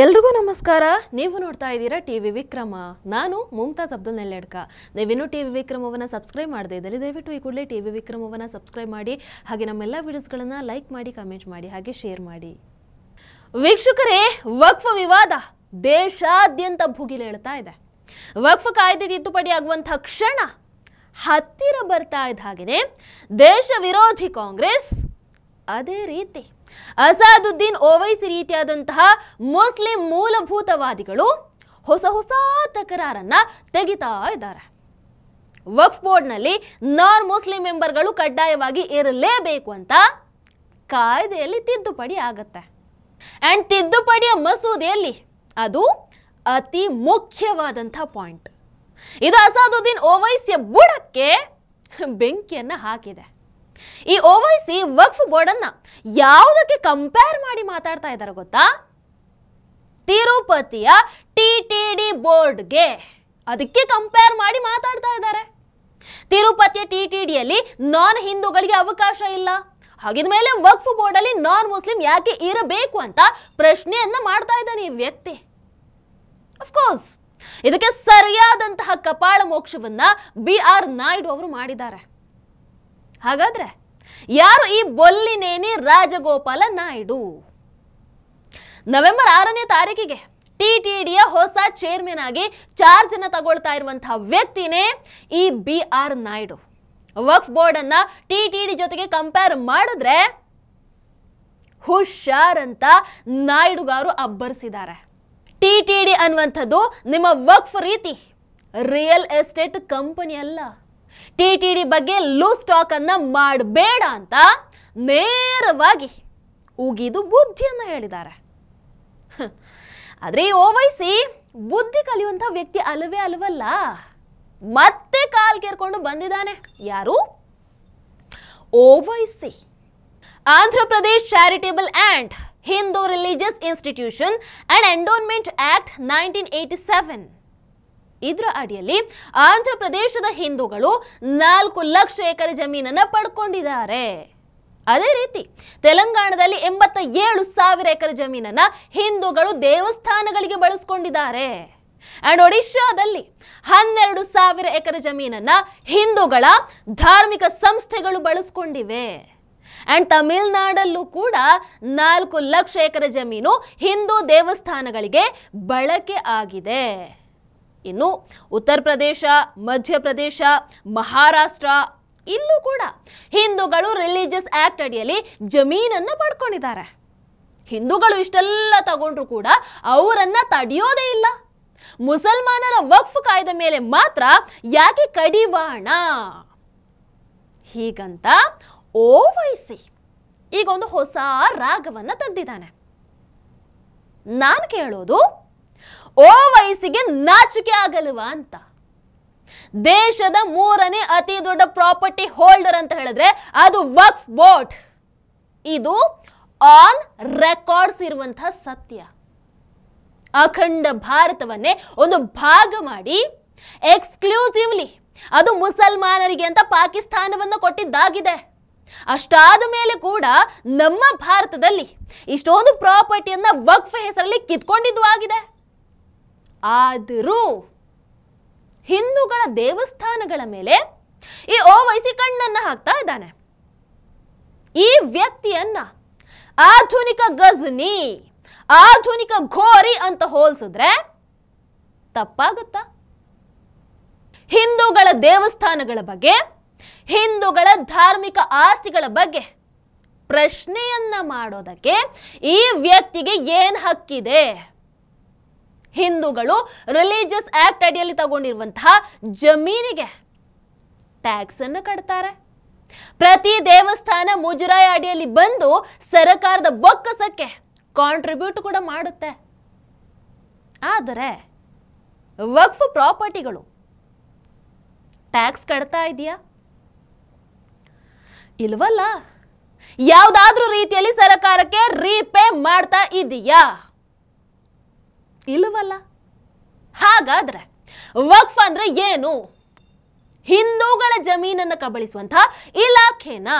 ಎಲ್ರಿಗೂ ನಮಸ್ಕಾರ ನೀವು ನೋಡ್ತಾ ಇದ್ದೀರಾ ಟಿ ವಿ ವಿಕ್ರಮ ನಾನು ಮುಮ್ತಾಜ್ ಅಬ್ದುಲ್ ನೆಲ್ಲೆಡ್ಕ ನೀವಿನ್ನು ಟಿ ವಿ ವಿಕ್ರಮವನ್ನು ಸಬ್ಸ್ಕ್ರೈಬ್ ಮಾಡದೇ ಇದ್ದರೆ ದಯವಿಟ್ಟು ಈ ಕೂಡಲೇ ಟಿ ವಿ ವಿಕ್ರಮವನ್ನು ಸಬ್ಸ್ಕ್ರೈಬ್ ಮಾಡಿ ಹಾಗೆ ನಮ್ಮೆಲ್ಲ ವೀಡಿಯೋಸ್ಗಳನ್ನು ಲೈಕ್ ಮಾಡಿ ಕಮೆಂಟ್ ಮಾಡಿ ಹಾಗೆ ಶೇರ್ ಮಾಡಿ ವೀಕ್ಷಕರೇ ವಕ್ಫ ವಿವಾದ ದೇಶಾದ್ಯಂತ ಭುಗಿಲೇಳ್ತಾ ಇದೆ ವಕ್ಫ್ ಕಾಯ್ದೆ ತಿದ್ದುಪಡಿ ಆಗುವಂಥ ಕ್ಷಣ ಹತ್ತಿರ ಬರ್ತಾ ಇದ್ದ ಹಾಗೆಯೇ ದೇಶ ವಿರೋಧಿ ಕಾಂಗ್ರೆಸ್ ಅದೇ ರೀತಿ ಅಸಾದುದ್ದೀನ್ ಓವೈಸಿ ರೀತಿಯಾದಂತಹ ಮುಸ್ಲಿಂ ಮೂಲಭೂತವಾದಿಗಳು ಹೊಸ ಹೊಸ ತಕರಾರನ್ನ ತೆಗಿತಾ ಇದ್ದಾರೆ ವಕ್ಫ್ ಬೋರ್ಡ್ನಲ್ಲಿ ನಾನ್ ಮುಸ್ಲಿಂ ಮೆಂಬರ್ಗಳು ಕಡ್ಡಾಯವಾಗಿ ಇರಲೇಬೇಕು ಅಂತ ಕಾಯ್ದೆಯಲ್ಲಿ ತಿದ್ದುಪಡಿ ಆಗತ್ತೆ ಆ್ಯಂಡ್ ತಿದ್ದುಪಡಿಯ ಮಸೂದೆಯಲ್ಲಿ ಅದು ಅತಿ ಮುಖ್ಯವಾದಂಥ ಪಾಯಿಂಟ್ ಇದು ಅಸಾದುದ್ದೀನ್ ಓವೈಸಿಯ ಬುಡಕ್ಕೆ ಬೆಂಕಿಯನ್ನು ಹಾಕಿದೆ ಈ ಸಿ ವಕ್ಫ್ ಬೋರ್ಡನ್ನ ಯಾವುದಕ್ಕೆ ಕಂಪೇರ್ ಮಾಡಿ ಮಾತಾಡ್ತಾ ಇದ್ದಾರೆ ಗೊತ್ತಾ ತಿರುಪತಿಯ ಟಿ ಟಿ ಡಿ ಬೋರ್ಡ್ಗೆ ಅದಕ್ಕೆ ಕಂಪೇರ್ ಮಾಡಿ ಮಾತಾಡ್ತಾ ಇದ್ದಾರೆ ತಿರುಪತಿಯ ಟಿ ಟಿ ಡಿಯಲ್ಲಿ ನಾನ್ ಹಿಂದೂಗಳಿಗೆ ಅವಕಾಶ ಇಲ್ಲ ಹಾಗಿದ ಮೇಲೆ ವಕ್ಫ್ ಬೋರ್ಡಲ್ಲಿ ನಾನ್ ಮುಸ್ಲಿಂ ಯಾಕೆ ಇರಬೇಕು ಅಂತ ಪ್ರಶ್ನೆಯನ್ನ ಮಾಡ್ತಾ ಇದ್ದಾನೆ ಈ ವ್ಯಕ್ತಿ ಅಫ್ಕೋರ್ಸ್ ಇದಕ್ಕೆ ಸರಿಯಾದಂತಹ ಕಪಾಳ ಮೋಕ್ಷವನ್ನ ಬಿ ಆರ್ ನಾಯ್ಡು ಅವರು ಮಾಡಿದ್ದಾರೆ ಹಾಗಾದ್ರೆ ಯಾರು ಈ ಬೊಲ್ಲಿನೇನಿ ರಾಜಗೋಪಾಲ ನಾಯ್ಡು ನವೆಂಬರ್ ಆರನೇ ತಾರೀಕಿಗೆ ಟಿ ಟಿ ಡಿಯ ಹೊಸ ಚೇರ್ಮನ್ ಆಗಿ ಚಾರ್ಜ್ ಅನ್ನ ತಗೊಳ್ತಾ ಇರುವಂತಹ ವ್ಯಕ್ತಿನೇ ಈ B R Naidu Waqf board ಅನ್ನ ಟಿ ಟಿ ಡಿ ಜೊತೆಗೆ ಕಂಪೇರ್ ಮಾಡಿದ್ರೆ ಹುಷಾರ್ ಅಂತ ನಾಯ್ಡುಗಾರು ಅಬ್ಬರಿಸಿದ್ದಾರೆ ಟಿ ಟಿ ಡಿ ಅನ್ನುವಂಥದ್ದು ನಿಮ್ಮ ವಕ್ಫ್ ರೀತಿ ರಿಯಲ್ ಎಸ್ಟೇಟ್ ಕಂಪನಿ ಅಲ್ಲ ಟಿ ಟಿ ಡಿ ಬಗ್ಗೆ ಲೂಸ್ ಸ್ಟಾಕ್ ಮಾಡಬೇಡ ಅಂತ ನೇರವಾಗಿ ಉಗಿದು ಬುದ್ಧಿಯನ್ನು ಹೇಳಿದ್ದಾರೆ ಆದರೆ ಈ ಓವೈಸಿ ಬುದ್ಧಿ ಕಲಿಯುವಂಥ ವ್ಯಕ್ತಿ ಅಲ್ಲವೇ ಅಲ್ವಲ್ಲ ಮತ್ತೆ ಕೇರ್ಕೊಂಡು ಬಂದಿದ್ದಾನೆ ಯಾರು Owaisi Andhra Pradesh charitable and Hindu religious institution and endowment act nineteen eighty seven ಇದರ ಅಡಿಯಲ್ಲಿ ಆಂಧ್ರ ಪ್ರದೇಶದ ಹಿಂದೂಗಳು ನಾಲ್ಕು ಲಕ್ಷ ಎಕರೆ ಜಮೀನನ್ನು ಪಡ್ಕೊಂಡಿದ್ದಾರೆ ಅದೇ ರೀತಿ ತೆಲಂಗಾಣದಲ್ಲಿ ಎಂಬತ್ತ ಏಳು ಸಾವಿರ ಎಕರೆ ಜಮೀನನ್ನ ಹಿಂದೂಗಳು ದೇವಸ್ಥಾನಗಳಿಗೆ ಬಳಸ್ಕೊಂಡಿದ್ದಾರೆ ಅಂಡ್ ಒಡಿಶಾದಲ್ಲಿ ಹನ್ನೆರಡು ಸಾವಿರ ಎಕರೆ ಜಮೀನನ್ನ ಹಿಂದೂಗಳ ಧಾರ್ಮಿಕ ಸಂಸ್ಥೆಗಳು ಬಳಸ್ಕೊಂಡಿವೆ ಅಂಡ್ ತಮಿಳುನಾಡಲ್ಲೂ ಕೂಡ ನಾಲ್ಕು ಲಕ್ಷ ಎಕರೆ ಜಮೀನು ಹಿಂದೂ ದೇವಸ್ಥಾನಗಳಿಗೆ ಬಳಕೆ ಆಗಿದೆ ಇನ್ನು ಉತ್ತರ ಪ್ರದೇಶ ಮಧ್ಯಪ್ರದೇಶ ಮಹಾರಾಷ್ಟ್ರ ಇಲ್ಲೂ ಕೂಡ ಹಿಂದೂಗಳು ರಿಲಿಜಿಯಸ್ ಆ್ಯಕ್ಟ್ ಅಡಿಯಲ್ಲಿ ಜಮೀನನ್ನು ಪಡ್ಕೊಂಡಿದ್ದಾರೆ ಹಿಂದೂಗಳು ಇಷ್ಟೆಲ್ಲ ತಗೊಂಡ್ರು ಕೂಡ ಅವರನ್ನು ತಡೆಯೋದೇ ಇಲ್ಲ ಮುಸಲ್ಮಾನರ ವಕ್ಫ್ ಕಾಯ್ದೆ ಮೇಲೆ ಮಾತ್ರ ಯಾಕೆ ಕಡಿವಾಣ ಹೀಗಂತ ಓವೈಸಿ ಈಗ ಒಂದು ಹೊಸ ರಾಗವನ್ನು ತೆಗೆದಿದ್ದಾನೆ ನಾನು ಕೇಳೋದು ಓ ವಯಸ್ಸಿಗೆ ನಾಚಿಕೆ ಆಗಲ್ವಾ ಅಂತ ದೇಶದ ಮೂರನೇ ಅತಿ ದೊಡ್ಡ ಪ್ರಾಪರ್ಟಿ ಹೋಲ್ಡರ್ ಅಂತ ಹೇಳಿದ್ರೆ ಅದು ವಕ್ಫ್ ಬೋರ್ಡ್ ಇದು ಆನ್ ರೆಕಾರ್ಡ್ಸ್ ಇರುವಂತಹ ಸತ್ಯ ಅಖಂಡ ಭಾರತವನ್ನೇ ಒಂದು ಭಾಗ ಮಾಡಿ ಎಕ್ಸ್ಕ್ಲೂಸಿವ್ಲಿ ಅದು ಮುಸಲ್ಮಾನರಿಗೆ ಅಂತ ಪಾಕಿಸ್ತಾನವನ್ನು ಕೊಟ್ಟಿದ್ದಾಗಿದೆ ಅಷ್ಟಾದ ಮೇಲೆ ಕೂಡ ನಮ್ಮ ಭಾರತದಲ್ಲಿ ಇಷ್ಟೊಂದು ಪ್ರಾಪರ್ಟಿಯನ್ನು ವಕ್ಫ್ ಹೆಸರಲ್ಲಿ ಕಿತ್ಕೊಂಡಿದ್ದು ಆಗಿದೆ ಆದರೂ ಹಿಂದೂಗಳ ದೇವಸ್ಥಾನಗಳ ಮೇಲೆ ಈ ಓವೈಸಿ ಕಣ್ಣನ್ನು ಹಾಕ್ತಾ ಇದ್ದಾನೆ ಈ ವ್ಯಕ್ತಿಯನ್ನ ಆಧುನಿಕ ಗಜ್ನಿ ಆಧುನಿಕ ಘೋರಿ ಅಂತ ಹೋಲಿಸಿದ್ರೆ ತಪ್ಪಾಗುತ್ತಾ ಹಿಂದೂಗಳ ದೇವಸ್ಥಾನಗಳ ಬಗ್ಗೆ ಹಿಂದೂಗಳ ಧಾರ್ಮಿಕ ಆಸ್ತಿಗಳ ಬಗ್ಗೆ ಪ್ರಶ್ನೆಯನ್ನ ಮಾಡೋದಕ್ಕೆ ಈ ವ್ಯಕ್ತಿಗೆ ಏನು ಹಕ್ಕಿದೆ ಹಿಂದೂಗಳು ರಿಲಿಜಿಯಸ್ ಆಕ್ಟ್ ಅಡಿಯಲ್ಲಿ ತಗೊಂಡಿರುವಂತಹ ಜಮೀನಿಗೆ ಟ್ಯಾಕ್ಸ್ ಅನ್ನು ಕಟ್ತಾರೆ ಪ್ರತಿ ದೇವಸ್ಥಾನ ಮುಜರಾಯ ಅಡಿಯಲ್ಲಿ ಬಂದು ಸರಕಾರದ ಬೊಕ್ಕಸಕ್ಕೆ ಕಾಂಟ್ರಿಬ್ಯೂಟ್ ಕೂಡ ಮಾಡುತ್ತೆ ಆದರೆ ವಕ್ಫ್ ಪ್ರಾಪರ್ಟಿಗಳು ಟ್ಯಾಕ್ಸ್ ಕಟ್ತಾ ಇದೆಯಾ ಇಲ್ವಲ್ಲ ಯಾವುದಾದ್ರೂ ರೀತಿಯಲ್ಲಿ ಸರಕಾರಕ್ಕೆ ರೀಪೇ ಮಾಡ್ತಾ ಇದೆಯಾ ಇಲ್ಲವಲ್ಲ ಹಾಗಾದ್ರೆ ವಕ್ಫ್ ಅಂದ್ರೆ ಏನು ಹಿಂದೂಗಳ ಜಮೀನನ್ನು ಕಬಳಿಸುವಂಥ ಇಲಾಖೆನ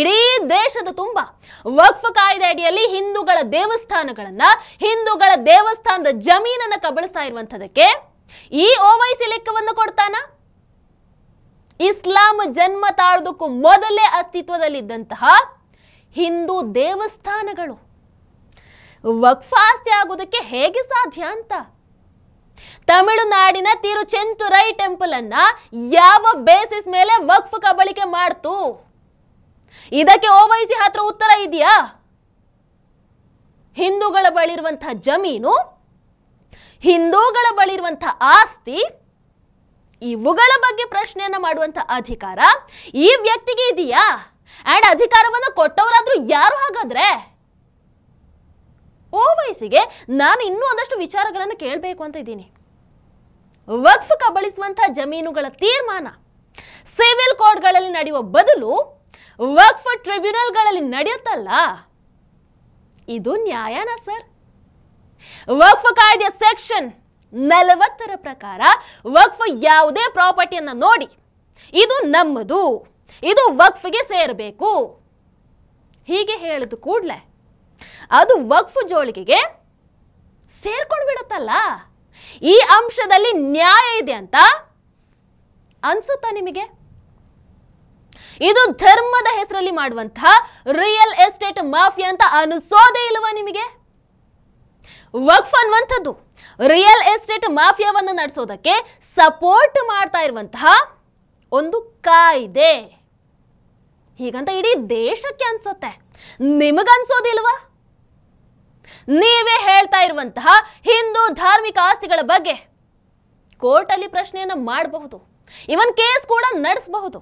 ಇಡೀ ದೇಶದ ತುಂಬ ವಕ್ಫ್ ಕಾಯ್ದೆ ಅಡಿಯಲ್ಲಿ ಹಿಂದೂಗಳ ದೇವಸ್ಥಾನಗಳನ್ನ ಹಿಂದೂಗಳ ದೇವಸ್ಥಾನದ ಜಮೀನನ್ನು ಕಬಳಿಸ್ತಾ ಇರುವಂತದಕ್ಕೆ ಈ ಓವೈಸಿ ಲೆಕ್ಕವನ್ನು ಕೊಡ್ತಾನ ಇಸ್ಲಾಂ ಜನ್ಮ ತಾಳ್ದಕ್ಕೂ ಮೊದಲೇ ಅಸ್ತಿತ್ವದಲ್ಲಿದ್ದಂತಹ ಹಿಂದೂ ದೇವಸ್ಥಾನಗಳು ವಕ್ಫಾಸ್ತಿ ಆಗೋದಕ್ಕೆ ಹೇಗೆ ಸಾಧ್ಯ ಅಂತ ತಮಿಳುನಾಡಿನ ತಿರುಚೆಂತುರೈ ಟೆಂಪಲ್ ಅನ್ನ ಯಾವ ಬೇಸಿಸ್ ಮೇಲೆ ವಕ್ಫ್ ಕಬಳಿಕೆ ಮಾಡ್ತು ಇದಕ್ಕೆ ಓವೈಸಿ ಹತ್ರ ಉತ್ತರ ಇದೆಯಾ ಹಿಂದೂಗಳ ಬಳಿರುವಂತಹ ಜಮೀನು ಹಿಂದೂಗಳ ಬಳಿರುವಂತಹ ಆಸ್ತಿ ಇವುಗಳ ಬಗ್ಗೆ ಪ್ರಶ್ನೆಯನ್ನು ಮಾಡುವಂತಹ ಅಧಿಕಾರ ಈ ವ್ಯಕ್ತಿಗೆ ಇದೆಯಾ ಅಂಡ್ ಅಧಿಕಾರವನ್ನು ಕೊಟ್ಟವರಾದ್ರೂ ಯಾರು ಹಾಗಾದ್ರೆ ನಾನು ಇನ್ನೂ ಒಂದಷ್ಟು ವಿಚಾರಗಳನ್ನು ಕೇಳಬೇಕು ಅಂತ ಇದ್ದೀನಿ ವಕ್ಫ್ ಕಬಳಿಸುವಂತಹ ಜಮೀನುಗಳ ತೀರ್ಮಾನ ಸಿವಿಲ್ ಕೋರ್ಟ್ಗಳಲ್ಲಿ ನಡೆಯುವ ಬದಲು ವಕ್ಫ್ ಟ್ರಿಬ್ಯುನಲ್ಗಳಲ್ಲಿ ನಡೆಯುತ್ತಲ್ಲ ಇದು ನ್ಯಾಯನ ಸರ್ ವಕ್ಫ್ ಕಾಯ್ದೆ ಸೆಕ್ಷನ್ ನಲವತ್ತರ ಪ್ರಕಾರ ವಕ್ಫ್ ಯಾವುದೇ ಪ್ರಾಪರ್ಟಿಯನ್ನು ನೋಡಿ ಇದು ನಮ್ಮದು ಇದು ವಕ್ಫ್ಗೆ ಸೇರಬೇಕು ಹೀಗೆ ಹೇಳಿದ ಕೂಡಲೇ ಅದು ವಕ್ಫ್ ಜೋಳಿಗೆಗೆ ಸೇರ್ಕೊಂಡು ಬಿಡತ್ತಲ್ಲ ಈ ಅಂಶದಲ್ಲಿ ನ್ಯಾಯ ಇದೆ ಅಂತ ಅನ್ಸುತ್ತಾ ನಿಮಗೆ ಇದು ಧರ್ಮದ ಹೆಸರಲ್ಲಿ ಮಾಡುವಂತಹ ರಿಯಲ್ ಎಸ್ಟೇಟ್ ಮಾಫಿಯಾ ಅಂತ ಅನಿಸೋದೇ ಇಲ್ವಾ ನಿಮಗೆ ವಕ್ಫ್ ಅನ್ನುವಂಥದ್ದು ರಿಯಲ್ ಎಸ್ಟೇಟ್ ಮಾಫಿಯಾವನ್ನು ನಡೆಸೋದಕ್ಕೆ ಸಪೋರ್ಟ್ ಮಾಡ್ತಾ ಇರುವಂತಹ ಒಂದು ಕಾಯ್ದೆ ಹೀಗಂತ ಇಡೀ ದೇಶಕ್ಕೆ ಅನ್ಸುತ್ತೆ ನಿಮಗನ್ಸೋದಿಲ್ವಾ ನೀವೇ ಹೇಳ್ತಾ ಇರುವಂತಹ ಹಿಂದೂ ಧಾರ್ಮಿಕ ಆಸ್ತಿಗಳ ಬಗ್ಗೆ ಕೋರ್ಟಲ್ಲಿ ಪ್ರಶ್ನೆಯನ್ನು ಮಾಡಬಹುದು ಇವನ್ ಕೇಸ್ ಕೂಡ ನಡೆಸಬಹುದು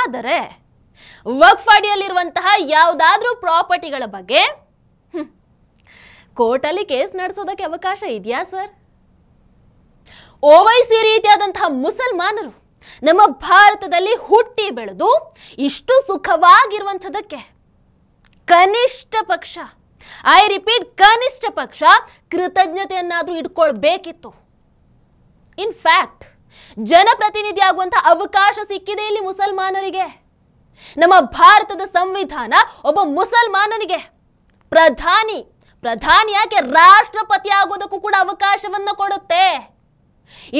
ಆದರೆ ವಕ್ಫಾಡಿಯಲ್ಲಿರುವಂತಹ ಯಾವುದಾದ್ರೂ ಪ್ರಾಪರ್ಟಿಗಳ ಬಗ್ಗೆ ಕೋರ್ಟಲ್ಲಿ ಕೇಸ್ ನಡೆಸೋದಕ್ಕೆ ಅವಕಾಶ ಇದೆಯಾ ಸರ್ ಓವೈಸಿ ರೀತಿಯಾದಂತಹ ಮುಸಲ್ಮಾನರು ನಮ್ಮ ಭಾರತದಲ್ಲಿ ಹುಟ್ಟಿ ಬೆಳೆದು ಇಷ್ಟು ಸುಖವಾಗಿರುವಂಥದ್ದಕ್ಕೆ ಕನಿಷ್ಠ ಪಕ್ಷ ಐ ರಿಪೀಟ್ ಕನಿಷ್ಠ ಪಕ್ಷ ಕೃತಜ್ಞತೆಯನ್ನಾದರೂ ಇಟ್ಕೊಳ್ಬೇಕಿತ್ತು ಇನ್ ಫ್ಯಾಕ್ಟ್ ಜನಪ್ರತಿನಿಧಿ ಆಗುವಂಥ ಅವಕಾಶ ಸಿಕ್ಕಿದೆ ಇಲ್ಲಿ ಮುಸಲ್ಮಾನರಿಗೆ ನಮ್ಮ ಭಾರತದ ಸಂವಿಧಾನ ಒಬ್ಬ ಮುಸಲ್ಮಾನನಿಗೆ ಪ್ರಧಾನಿ ಪ್ರಧಾನಿ ಯಾಕೆ ರಾಷ್ಟ್ರಪತಿ ಆಗೋದಕ್ಕೂ ಕೂಡ ಅವಕಾಶವನ್ನು ಕೊಡುತ್ತೆ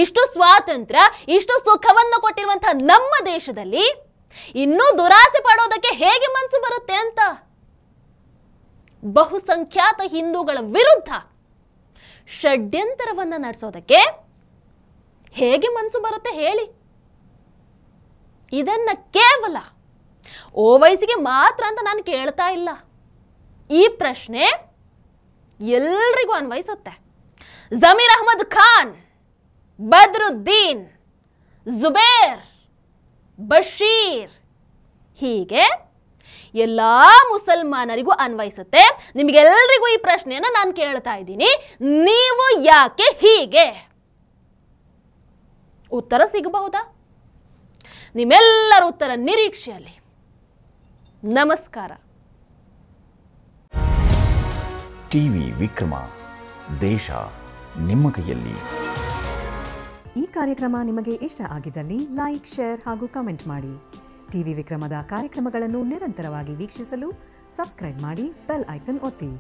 ಇಷ್ಟು ಸ್ವಾತಂತ್ರ್ಯ ಇಷ್ಟು ಸುಖವನ್ನು ಕೊಟ್ಟಿರುವಂತಹ ನಮ್ಮ ದೇಶದಲ್ಲಿ ಇನ್ನೂ ದುರಾಸೆ ಪಡೋದಕ್ಕೆ ಹೇಗೆ ಮನಸ್ಸು ಬರುತ್ತೆ ಅಂತ ಬಹುಸಂಖ್ಯಾತ ಹಿಂದೂಗಳ ವಿರುದ್ಧ ಷಡ್ಯಂತರವನ್ನು ನಡೆಸೋದಕ್ಕೆ ಹೇಗೆ ಮನಸ್ಸು ಬರುತ್ತೆ ಹೇಳಿ ಇದನ್ನು ಕೇವಲ ವಯಸ್ಸಿಗೆ ಮಾತ್ರ ಅಂತ ನಾನು ಕೇಳ್ತಾ ಇಲ್ಲ ಈ ಪ್ರಶ್ನೆ ಎಲ್ರಿಗೂ ಅನ್ವಯಿಸುತ್ತೆ ಜಮೀರ್ ಅಹಮದ್ ಖಾನ್ ಬದ್ರುದ್ದೀನ್ ಜುಬೇರ್ ಬಶೀರ್ ಹೀಗೆ ಎಲ್ಲ ಮುಸಲ್ಮಾನರಿಗೂ ಅನ್ವಯಿಸುತ್ತೆ ನಿಮಗೆಲ್ಲರಿಗೂ ಈ ಪ್ರಶ್ನೆಯನ್ನು ನಾನು ಕೇಳ್ತಾ ಇದ್ದೀನಿ ನೀವು ಯಾಕೆ ಹೀಗೆ ಉತ್ತರ ಸಿಗಬಹುದಾ ನಿಮ್ಮೆಲ್ಲರ ಉತ್ತರ ನಿರೀಕ್ಷೆಯಲ್ಲಿ ನಮಸ್ಕಾರ ಟಿವಿ ವಿಕ್ರಮ ದೇಶ ನಿಮ್ಮ ಕೈಯಲ್ಲಿ ಈ ಕಾರ್ಯಕ್ರಮ ನಿಮಗೆ ಇಷ್ಟ ಆಗಿದ್ದಲ್ಲಿ ಲೈಕ್ ಶೇರ್ ಹಾಗೂ ಕಮೆಂಟ್ ಮಾಡಿ ಟಿವಿ ವಿಕ್ರಮದ ಕಾರ್ಯಕ್ರಮಗಳನ್ನು ನಿರಂತರವಾಗಿ ವೀಕ್ಷಿಸಲು ಸಬ್ಸ್ಕ್ರೈಬ್ ಮಾಡಿ ಬೆಲ್ ಐಕನ್ ಒತ್ತಿ